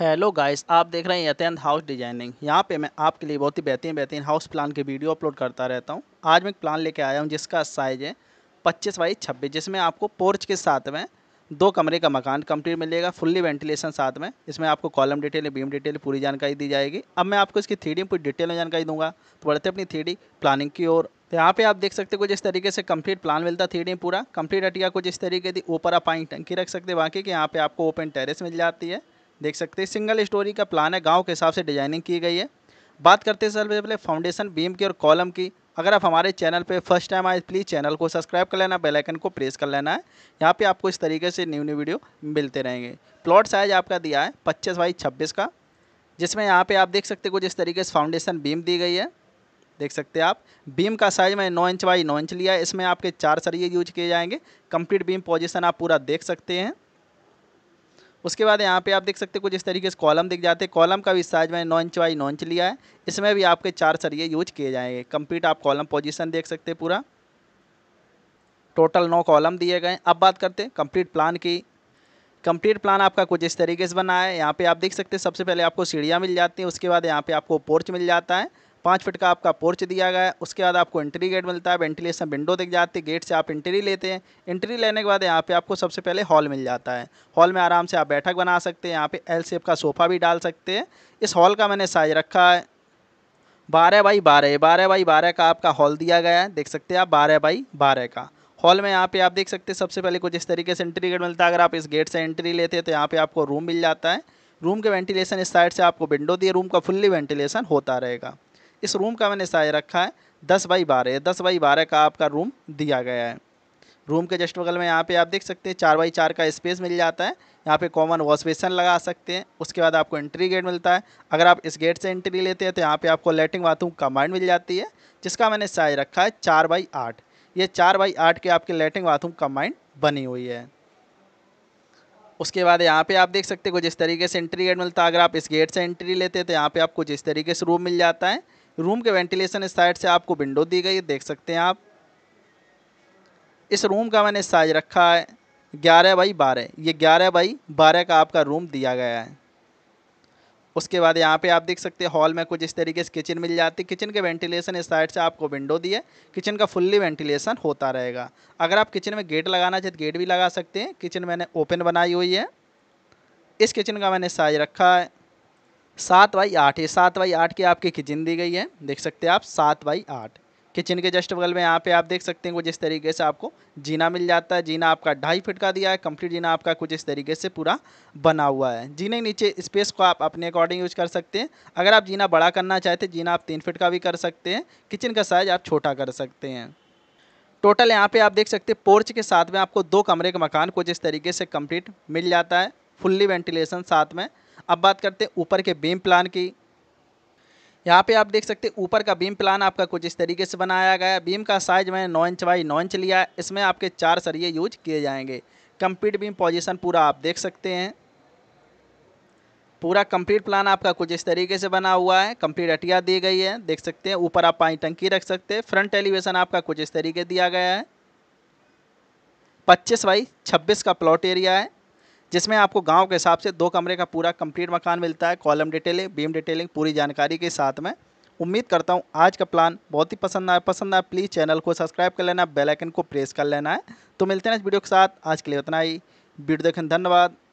hello guys आप देख रहे हैं यतेंद हाउस डिजाइनिंग यहाँ पे मैं आपके लिए बहुत ही बेहतरीन बेहतरीन हाउस प्लान के वीडियो अपलोड करता रहता हूँ आज मैं एक प्लान लेके आया हूँ जिसका साइज़ है पच्चीस बाई छब्बीस जिसमें आपको पोर्च के साथ में दो कमरे का मकान कंप्लीट मिलेगा फुल्ली वेंटिलेशन साथ में इसमें आपको कॉलम डिटेल बीम डिटेल पूरी जानकारी दी जाएगी अब मैं आपको इसकी थ्री डी पूरी डिटेल में जानकारी दूंगा तो बढ़ते अपनी थ्री प्लानिंग की ओर तो यहाँ पे आप देख सकते हो कुछ इस तरीके से कंप्लीट प्लान मिलता थ्री डी पूरा कंप्लीट अटिया कुछ इस तरीके की ऊपर आप पानी टंकी रख सकते बाकी कि यहाँ पे आपको ओपन टेरेस मिल जाती है देख सकते हैं सिंगल स्टोरी का प्लान है गाँव के हिसाब से डिजाइनिंग की गई है बात करते हैं सबसे पहले फाउंडेशन बीम की और कॉलम की अगर आप हमारे चैनल पे फर्स्ट टाइम आए प्लीज़ चैनल को सब्सक्राइब कर लेना बेल आइकन को प्रेस कर लेना है यहाँ पे आपको इस तरीके से न्यू न्यू वीडियो मिलते रहेंगे प्लॉट साइज आपका दिया है पच्चीस बाई छब्बीस का जिसमें यहाँ पर आप देख सकते कुछ इस तरीके से फाउंडेशन बीम दी गई है देख सकते हैं आप बीम का साइज मैंने नौ इंच बाई नौ इंच लिया है इसमें आपके चार सरिये यूज किए जाएंगे कंप्लीट बीम पोजिशन आप पूरा देख सकते हैं उसके बाद यहाँ पे आप देख सकते हैं कुछ इस तरीके से कॉलम दिख जाते हैं कॉलम का भी साइज मैंने नौ इंच बाई नौ इंच लिया है इसमें भी आपके चार सरिये यूज किए जाएंगे कंप्लीट आप कॉलम पोजिशन देख सकते हैं पूरा टोटल नौ कॉलम दिए गए अब बात करते हैं कंप्लीट प्लान की कंप्लीट प्लान आपका कुछ इस तरीके से बना है यहाँ पे आप देख सकते हैं सबसे पहले आपको सीढ़ियाँ मिल जाती हैं उसके बाद यहाँ पे आपको पोर्च मिल जाता है पाँच फिट का आपका पोर्च दिया गया है उसके बाद आपको एंट्री गेट मिलता है वेंटिलेशन विंडो दिख जाती है गेट से आप एंट्री लेते हैं एंट्री लेने के बाद यहाँ पे आपको सबसे पहले हॉल मिल जाता है हॉल में आराम से आप बैठक बना सकते हैं यहाँ पे एल सेफ का सोफ़ा भी डाल सकते हैं इस हॉल का मैंने साइज रखा है बारह बाई बारह बारह बाई बारह का आपका हॉल दिया गया है देख सकते हैं आप बारह बाई बारह का हॉल में यहाँ पे आप देख सकते हैं सबसे पहले कुछ इस तरीके से एंट्री गेट मिलता है अगर आप इस गेट से एंट्री लेते हैं तो यहाँ पे आपको रूम मिल जाता है रूम के वेंटिलेशन इस साइड से आपको विंडो दिए रूम का फुल्ली वेंटिलेशन होता रहेगा इस रूम का मैंने साइज रखा है दस बाई बारह दस बाई बारह का आपका रूम दिया गया है रूम के जस्ट बगल में यहाँ पे आप देख सकते हैं चार बाई चार का स्पेस मिल जाता है यहाँ पे कॉमन वॉश बेसन लगा सकते हैं उसके बाद आपको एंट्री गेट मिलता है अगर आप इस गेट से एंट्री लेते हैं तो यहाँ पे आपको लेटरिन बाथरूम कमांड मिल जाती है जिसका मैंने साइज रखा है चार बाई आठ ये चार बाई आठ के आपके लेटरिन बाथरूम कमांड बनी हुई है उसके बाद यहाँ पे आप देख सकते हैं कुछ इस तरीके से एंट्री गेट मिलता है अगर आप इस गेट से एंट्री लेते हैं तो यहाँ पे आपको जिस तरीके से रूम मिल जाता है रूम के वेंटिलेशन साइड से आपको विंडो दी गई है देख सकते हैं आप इस रूम का मैंने साइज रखा है ग्यारह बाई बारह ये ग्यारह बाई बारह का आपका रूम दिया गया है उसके बाद यहाँ पे आप देख सकते हैं हॉल में कुछ इस तरीके से किचन मिल जाती है किचन के वेंटिलेशन इस साइड से आपको विंडो दी है किचन का फुल्ली वेंटिलेशन होता रहेगा अगर आप किचन में गेट लगाना चाहते तो गेट भी लगा सकते हैं किचन मैंने ओपन बनाई हुई है इस किचन का मैंने साइज रखा है सात बाई आठ ये सात बाई आठ की आपकी किचन दी गई है देख सकते हैं आप सात बाई आठ किचन के जस्ट बगल में यहाँ पे आप देख सकते हैं कुछ इस तरीके से आपको जीना मिल जाता है जीना आपका ढाई फिट का दिया है कंप्लीट जीना आपका कुछ इस तरीके से पूरा बना हुआ है जीने नीचे स्पेस को आप अपने अकॉर्डिंग यूज कर सकते हैं अगर आप जीना बड़ा करना चाहते हैं जीना आप तीन फिट का भी कर सकते हैं किचन का साइज आप छोटा कर सकते हैं टोटल यहाँ पे आप देख सकते हैं पोर्च के साथ में आपको दो कमरे का मकान कुछ इस तरीके से कंप्लीट मिल जाता है फुल्ली वेंटिलेशन साथ में अब बात करते हैं ऊपर के बीम प्लान की यहाँ पे आप देख सकते हैं ऊपर का बीम प्लान आपका कुछ इस तरीके से बनाया गया है बीम का साइज मैंने नौ इंच बाई नौ इंच लिया है इसमें आपके चार सरिये यूज किए जाएंगे कंप्लीट बीम पोजीशन पूरा आप देख सकते हैं पूरा कंप्लीट प्लान आपका कुछ इस तरीके से बना हुआ है कंप्लीट अटिया दी गई है देख सकते हैं ऊपर आप पानी टंकी रख सकते हैं फ्रंट एलिवेशन आपका कुछ इस तरीके दिया गया है पच्चीस बाई छब्बीस का प्लॉट एरिया है जिसमें आपको गांव के हिसाब से दो कमरे का पूरा कंप्लीट मकान मिलता है कॉलम डिटेलिंग बीम डिटेलिंग पूरी जानकारी के साथ में उम्मीद करता हूँ आज का प्लान बहुत ही पसंद आया पसंद आया प्लीज़ चैनल को सब्सक्राइब कर लेना बेल आइकन को प्रेस कर लेना है तो मिलते हैं इस वीडियो के साथ आज के लिए उतना ही वीडियो देखें धन्यवाद